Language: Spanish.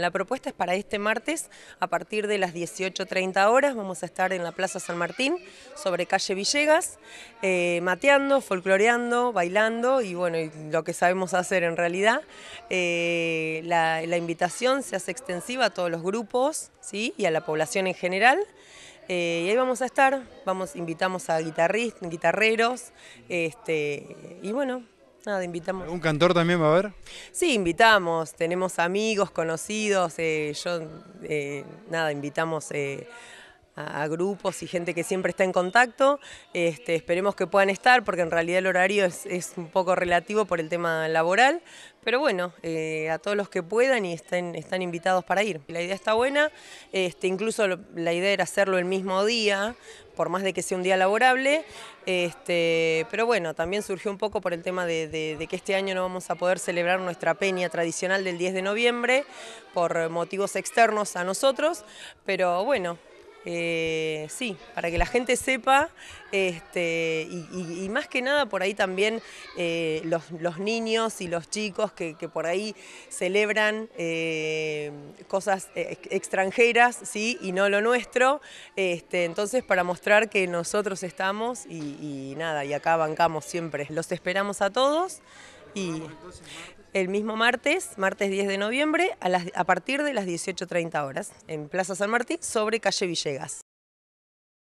La propuesta es para este martes, a partir de las 18.30 horas, vamos a estar en la Plaza San Martín, sobre calle Villegas, eh, mateando, folcloreando, bailando y bueno, lo que sabemos hacer en realidad. Eh, la, invitación se hace extensiva a todos los grupos ¿sí? y a la población en general. Eh, y ahí vamos a estar, vamos, invitamos a guitarristas, guitarreros, este, y bueno, nada, invitamos. ¿Un cantor también va a ver Sí, invitamos, tenemos amigos, conocidos, eh, yo, eh, nada, invitamos eh, a, grupos y gente que siempre está en contacto. Este, esperemos que puedan estar, porque en realidad el horario es, un poco relativo por el tema laboral. Pero bueno, eh, a todos los que puedan y estén, están invitados para ir. La idea está buena, este, incluso la idea era hacerlo el mismo día, por más de que sea un día laborable. Este, pero bueno, también surgió un poco por el tema de, de, que este año no vamos a poder celebrar nuestra peña tradicional del 10 de noviembre por motivos externos a nosotros. Pero bueno, eh, sí, para que la gente sepa, este, y, más que nada por ahí también eh, los, niños y los chicos que, por ahí celebran eh, cosas extranjeras, ¿sí? Y no lo nuestro, este, entonces para mostrar que nosotros estamos y, y nada, y acá bancamos siempre. Los esperamos a todos y el mismo martes, martes 10 de noviembre, a, partir de las 18.30 horas, en Plaza San Martín, sobre calle Villegas.